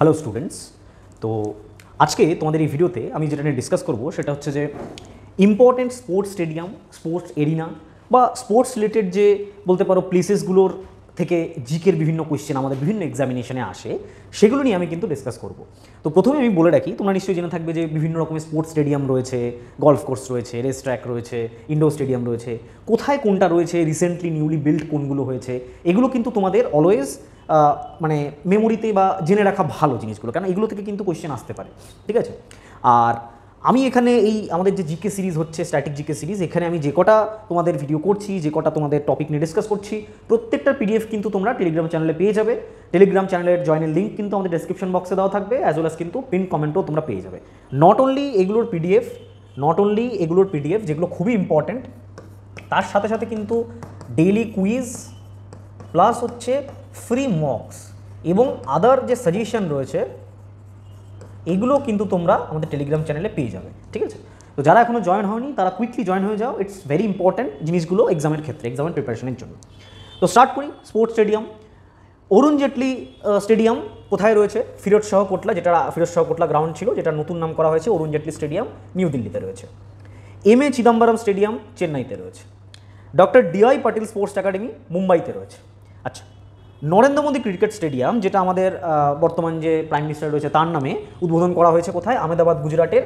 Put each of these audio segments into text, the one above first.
hello students তো আজকে তোমাদের এই ভিডিওতে আমি যেটা নিয়ে ডিসকাস করবো সেটা হচ্ছে যে important sports stadium sports arena বা স্পোর্টস রিলেটেড যে বলতে পারো প্লেসেসগুলোর থেকে জিকের বিভিন্ন কোয়েশ্চেন আমাদের বিভিন্ন এক্সামিনেশনে আসে সেগুলো নিয়ে আমি কিন্তু ডিসকাস করব তো প্রথমে আমি বলে রাখি তোমরা নিশ্চয়ই জেনে থাকবে যে বিভিন্ন রকমের স্পোর্টস স্টেডিয়াম রয়েছে গলফ কোর্স রয়েছে রেস ট্র্যাক রয়েছে ইনডোর স্টেডিয়াম রয়েছে কোথায় কোনটা রয়েছে রিসেন্টলি নিউলি বিল্ড কোনগুলো হয়েছে এগুলো কিন্তু তোমাদের অলওয়েজ মানে মেমোরিতে বা জেনে রাখা ভালো জিনিসগুলো কেন এগুলো থেকে কিন্তু কোয়েশ্চেন আসতে পারে ঠিক আছে আর আমি এখানে এই আমাদের যে জিকে সিরিজ হচ্ছে স্ট্যাটিক জিকে সিরিজ এখানে আমি যে কটা তোমাদের ভিডিও করছি যে কটা তোমাদের টপিক নিয়ে ডিসকাস করছি প্রত্যেকটা পিডিএফ কিন্তু তোমরা টেলিগ্রাম চ্যানেলে পেয়ে যাবে টেলিগ্রাম চ্যানেলের জয়েনের লিঙ্ক কিন্তু আমাদের ডেসক্রিপশন বক্সে দেওয়া থাকবে অ্যাজ ওয়েল অ্যাজ কিন্তু পিন কমেন্টও তোমরা পেয়ে যাবে নট অনলি এগুলোর পিডিএফ নট অনলি এগুলোর পিডিএফ যেগুলো খুবই ইম্পর্ট্যান্ট তার সাথে সাথে কিন্তু ডেইলি কুইজ প্লাস হচ্ছে ফ্রি মক্স এবং আদার যে সাজেশন রয়েছে এগুলো কিন্তু তোমরা আমাদের টেলিগ্রাম চ্যানেলে পেয়ে যাবে ঠিক আছে তো যারা এখনও জয়েন হয়নি তারা কুইকলি জয়েন হয়ে যাও ইটস ভেরি ইম্পর্ট্যান্ট জিনিসগুলো এক্সামের ক্ষেত্রে এক্সামের প্রিপারেশনের জন্য তো স্টার্ট করি sports stadium Arun Jaitley stadium কোথায় রয়েছে ফিরোজ শাহ কোটলা যেটা ফিরোজ শাহ কোটলা গ্রাউন্ড ছিল যেটা নতুন নাম করা হয়েছে অরুণ জেটলি স্টেডিয়াম নিউ দিল্লিতে রয়েছে এম এ চিদম্বরম স্টেডিয়াম চেন্নাইতে রয়েছে doctor D Y Patil sports academy মুম্বাইতে রয়েছে আচ্ছা নরেন্দ্র মোদী ক্রিকেট স্টেডিয়াম যেটা আমাদের বর্তমান যে প্রাইম মিনিস্টার রয়েছে তার নামে উদ্বোধন করা হয়েছে কোথায় আহমেদাবাদ গুজরাটের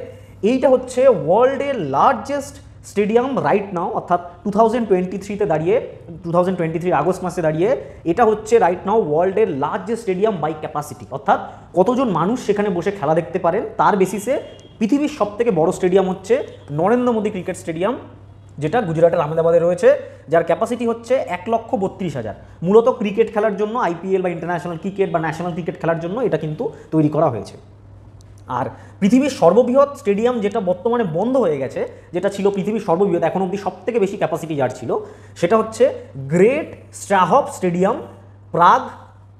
এইটা হচ্ছে ওয়ার্ল্ডের লার্জেস্ট স্টেডিয়াম রাইট নাও অর্থাৎ টু থাউজেন্ড টোয়েন্টি থ্রিতে দাঁড়িয়ে two thousand twenty three August মাসে দাঁড়িয়ে এটা হচ্ছে রাইট নাও ওয়ার্ল্ডের লার্জেস্ট স্টেডিয়াম বাই ক্যাপাসিটি অর্থাৎ কতজন মানুষ সেখানে বসে খেলা দেখতে পারেন তার বেসিসে পৃথিবীর সবথেকে বড় স্টেডিয়াম হচ্ছে নরেন্দ্র মোদী ক্রিকেট স্টেডিয়াম যেটা গুজরাটের আহমেদাবাদে রয়েছে যার ক্যাপাসিটি হচ্ছে এক লক্ষ বত্রিশ হাজার মূলত ক্রিকেট খেলার জন্য আইপিএল বা ইন্টারন্যাশনাল ক্রিকেট বা ন্যাশনাল ক্রিকেট খেলার জন্য এটা কিন্তু তৈরি করা হয়েছে আর পৃথিবীর সর্ববৃহৎ স্টেডিয়াম যেটা বর্তমানে বন্ধ হয়ে গেছে যেটা ছিল পৃথিবীর সর্ববৃহৎ এখন অবধি সবথেকে বেশি ক্যাপাসিটি যার ছিল সেটা হচ্ছে গ্রেট স্ট্রাহপ স্টেডিয়াম প্রাগ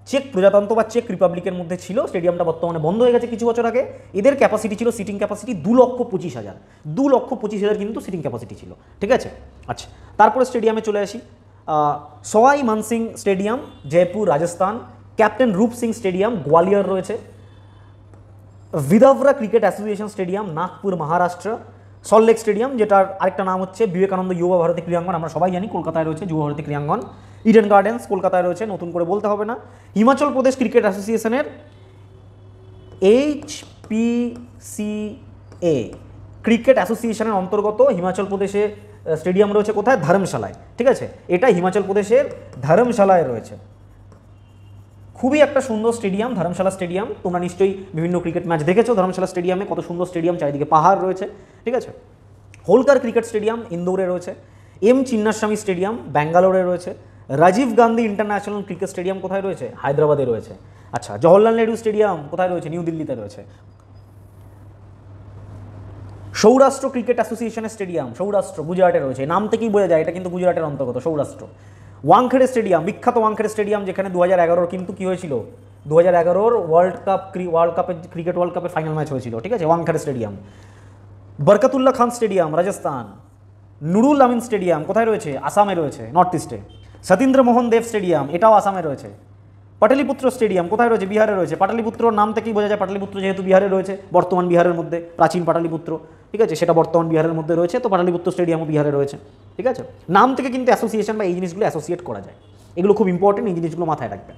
চেক প্রজাতন্ত্র বা চেক রিপাবলিকের মধ্যে ছিল স্টেডিয়ামটা বর্তমানে বন্ধ হয়ে গেছে কিছু বছর আগে এদের ক্যাপাসিটি ছিল সিটিং ক্যাপাসিটি দু লক্ষ পঁচিশ হাজার দু লক্ষ পঁচিশ হাজার কিন্তু সিটিং ক্যাপাসিটি ছিল ঠিক আছে আচ্ছা তারপরে স্টেডিয়ামে চলে আসি Sawai Mansingh stadium Jaipur Rajasthan captain Roop Singh stadium Gwalior রয়েছে Vidarbha cricket association stadium Nagpur Maharashtra Salt Lake stadium যেটার আরেকটা নাম হচ্ছে বিবেকানন্দ যুবা ভারতী ক্রিয়াঙ্গন আমরা সবাই জানি কলকাতায় রয়েছে যুব ভারতী ক্রীড়াঙ্গন ইডেন গার্ডেন্স কলকাতায় রয়েছে নতুন করে বলতে হবে না হিমাচল প্রদেশ ক্রিকেট অ্যাসোসিয়েশনের H P C A cricket অ্যাসোসিয়েশনের অন্তর্গত হিমাচল প্রদেশে স্টেডিয়াম রয়েছে কোথায় ধর্মশালায় ঠিক আছে এটা হিমাচল প্রদেশের ধর্মশালায় রয়েছে খুবই একটা সুন্দর স্টেডিয়াম ধর্মশালা স্টেডিয়াম তোমরা নিশ্চয়ই বিভিন্ন ক্রিকেট ম্যাচ দেখেছো ধর্মশালা স্টেডিয়ামে কত সুন্দর স্টেডিয়াম চারিদিকে পাহাড় রয়েছে ঠিক আছে হোলকার ক্রিকেট স্টেডিয়াম ইন্দোরে রয়েছে এম চিন্নাস্বামী স্টেডিয়াম ব্যাঙ্গালোরে রয়েছে Rajiv Gandhi international cricket stadium কোথায় রয়েছে হায়দ্রাবাদে রয়েছে আচ্ছা জওহরলাল নেহরু স্টেডিয়াম কোথায় রয়েছে নিউ দিল্লিতে রয়েছে সৌরাষ্ট্র ক্রিকেট অ্যাসোসিয়েশনের স্টেডিয়াম সৌরাষ্ট্র গুজরাটে রয়েছে নাম থেকেই বোঝা যায় এটা কিন্তু গুজরাটের অন্তর্গত সৌরাষ্ট্র ওয়াংখেড়ে স্টেডিয়াম বিখ্যাত ওয়াংখেড়ে স্টেডিয়াম যেখানে দু হাজার কিন্তু কী হয়েছিল দু হাজার এগারোর ওয়ার্ল্ড কাপ ওয়ার্ল্ড কাপের ক্রিকেট ওয়ার্ল্ড কাপের ফাইনাল ম্যাচ হয়েছিল ঠিক আছে Wankhede stadium Barkatullah Khan stadium Rajasthan Nurul Amin stadium কোথায় রয়েছে আসামে রয়েছে নর্থ ইস্টে সতীন্দ্র মোহন দেব স্টেডিয়াম এটাও আসামে রয়েছে পাটালিপুত্র স্টেডিয়াম কোথায় রয়েছে বিহারে রয়েছে পাটালিপুত্র নাম থেকেই বোঝা যায় পাটালিপুত্র যেহেতু বিহারে রয়েছে বর্তমান বিহারের মধ্যে প্রাচীন পাটালিপুত্র ঠিক আছে সেটা বর্তমান বিহারের মধ্যে রয়েছে তো পাটালিপুত্র স্টেডিয়ামও বিহারে রয়েছে ঠিক আছে নাম থেকে কিন্তু অ্যাসোসিয়েশন বা এই জিনিসগুলো অ্যাসোসিয়েট করা যায় এগুলো খুব ইম্পর্টেন্ট এই জিনিসগুলো মাথায় রাখবে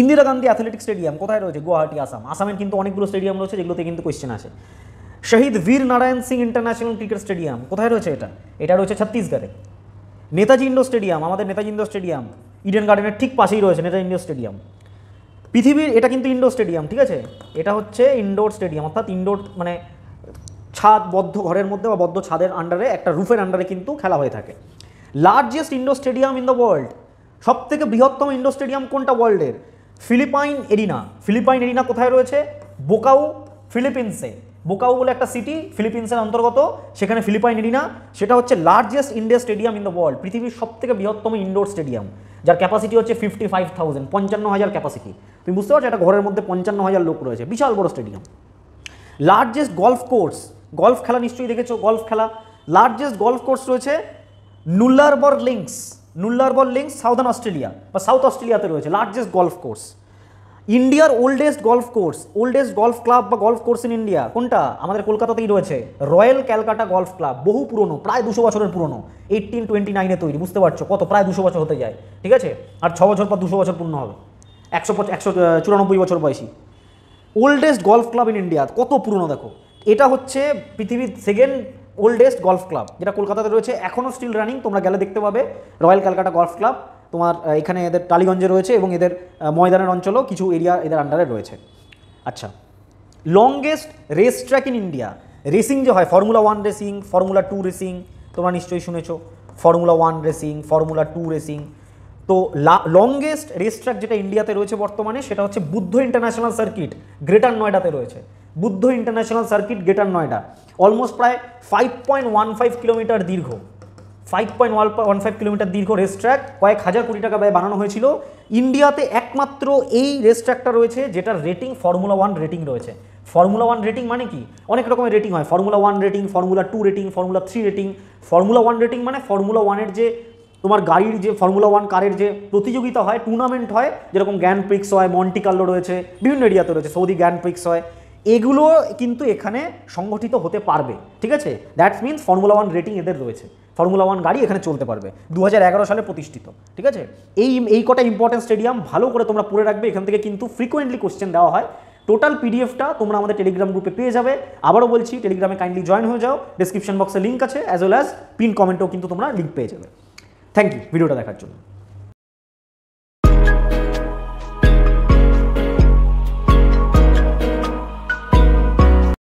ইন্দিরা গান্ধী অ্যাথলেটিক স্টেডিয়াম কোথায় রয়েছে গুয়াহাটি আসাম আসামের কিন্তু অনেকগুলো স্টেডিয়াম রয়েছে যেগুলোতে কিন্তু কোয়েশ্চেন আসে Shaheed Veer Narayan Singh international cricket stadium কোথায় রয়েছে এটা এটা রয়েছে ছত্তিশগড়ে নেতাজি ইন্ডো স্টেডিয়াম আমাদের নেতাজি ইন্ডো স্টেডিয়াম ইডেন গার্ডেনের ঠিক পাশেই রয়েছে নেতাজি ইন্ডো স্টেডিয়াম পৃথিবীর এটা কিন্তু ইনডোর স্টেডিয়াম ঠিক আছে এটা হচ্ছে ইনডোর স্টেডিয়াম অর্থাৎ ইনডোর মানে ছাদ বদ্ধ ঘরের মধ্যে বা বদ্ধ ছাদের আন্ডারে একটা রুফের আন্ডারে কিন্তু খেলা হয়ে থাকে largest indoor stadium in the world সব থেকে বৃহত্তম ইন্ডোর স্টেডিয়াম কোনটা ওয়ার্ল্ডের ফিলিপাইন এরিনা ফিলিপাইন এরিনা কোথায় রয়েছে বোকাউ ফিলিপিন্সে বোকাউ বলে একটা সিটি ফিলিপিন্সের অন্তর্গত সেখানে ফিলিপাইন এরিনা সেটা হচ্ছে largest India stadium in the world পৃথিবীর সব থেকে বৃহত্তম ইনডোর স্টেডিয়াম যার ক্যাপাসিটি হচ্ছে ফিফটি ফাইভ থাউজেন্ড পঞ্চান্ন হাজার ক্যাপাসিটি তুমি বুঝতে পারছো একটা ঘরের মধ্যে পঞ্চান্ন হাজার লোক রয়েছে বিশাল বড় stadium largest golf course golf খেলা নিশ্চয়ই দেখেছো গলফ খেলা লার্জেস্ট গলফ কোর্স রয়েছে Nullarbor links Nullarbor links southern Australia বা সাউথ অস্ট্রেলিয়াতে রয়েছে লার্জেস্ট গলফ কোর্স ইন্ডিয়ার oldest golf course oldest golf club বা গলফ কোর্স ইন ইন্ডিয়া কোনটা আমাদের কলকাতাতেই রয়েছে রয়্যাল ক্যালকাটা গলফ ক্লাব বহু পুরনো প্রায় দুশো বছরের পুরনো এইটিন টোয়েন্টি নাইনে তৈরি বুঝতে পারছো কত প্রায় দুশো বছর হতে যায় ঠিক আছে আর ছ বছর পর দুশো বছর পূর্ণ হবে একশো একশো চুরানব্বই বছর বয়সী oldest golf club in India কত পুরনো দেখো এটা হচ্ছে পৃথিবীর সেকেন্ড ওল্ডেস্ট গলফ ক্লাব যেটা কলকাতাতে রয়েছে এখনও স্টিল রানিং তোমরা গেলে দেখতে পাবে রয়্যাল ক্যালকাটা গলফ ক্লাব তোমার এখানে এদের টালিগঞ্জে রয়েছে এবং এদের ময়দানের অঞ্চলও কিছু এরিয়া এদের আন্ডারে রয়েছে আচ্ছা longest race track in India racing যে হয় formula one racing formula two racing তোমরা নিশ্চয়ই শুনেছো formula one racing formula two racing তো লংগেস্ট রেস ট্র্যাক যেটা ইন্ডিয়াতে রয়েছে বর্তমানে সেটা হচ্ছে বুদ্ধ ইন্টারন্যাশনাল সার্কিট গ্রেটার নয়ডাতে রয়েছে Buddh international circuit greater Noida almost প্রায় five point one five kilometre দীর্ঘ five point one one five kilometre দীর্ঘ রেস ট্র্যাক কয়েক হাজার কোটি টাকা ব্যয় বানানো হয়েছিল ইন্ডিয়াতে একমাত্র এই রেস ট্র্যাকটা রয়েছে যেটার রেটিং ফর্মুলা ওয়ান রেটিং রয়েছে ফর্মুলা ওয়ান রেটিং মানে কি অনেক রকমের রেটিং হয় formula one rating formula two rating formula three rating formula one rating মানে ফর্মুলা ওয়ানের যে তোমার গাড়ির যে ফর্মুলা ওয়ান কারের যে প্রতিযোগিতা হয় টুর্নামেন্ট হয় যেরকম গ্র্যান্ড প্রিক্স হয় মন্টিকাল্লো রয়েছে বিভিন্ন এরিয়াতে রয়েছে সৌদি গ্র্যান্ড প্রিক্স হয় এগুলো কিন্তু এখানে সংগঠিত হতে পারবে ঠিক আছে that's means formula one rating এদের রয়েছে ফর্মুলা ওয়ান গাড়ি এখানে চলতে পারবে দু সালে প্রতিষ্ঠিত ঠিক আছে এই এই কটা ইম্পর্টেন্ট স্টেডিয়াম ভালো করে তোমরা পড়ে রাখবে এখান থেকে কিন্তু ফ্রিকোয়েন্টলি কোশ্চেন দেওয়া হয় টোটাল পিডিএফটা তোমরা আমাদের টেলিগ্রাম গ্রুপে পেয়ে যাবে আবারও বলছি টেলিগ্রামে কাইন্ডলি জয়েন হয়ে যাও ডিসক্রিপশন বক্সে লিঙ্ক আছে অ্যাজ ওয়েল অ্যাজ পিন কমেন্টও কিন্তু তোমরা লিঙ্ক পেয়ে যাবে থ্যাংক ইউ ভিডিওটা দেখার জন্য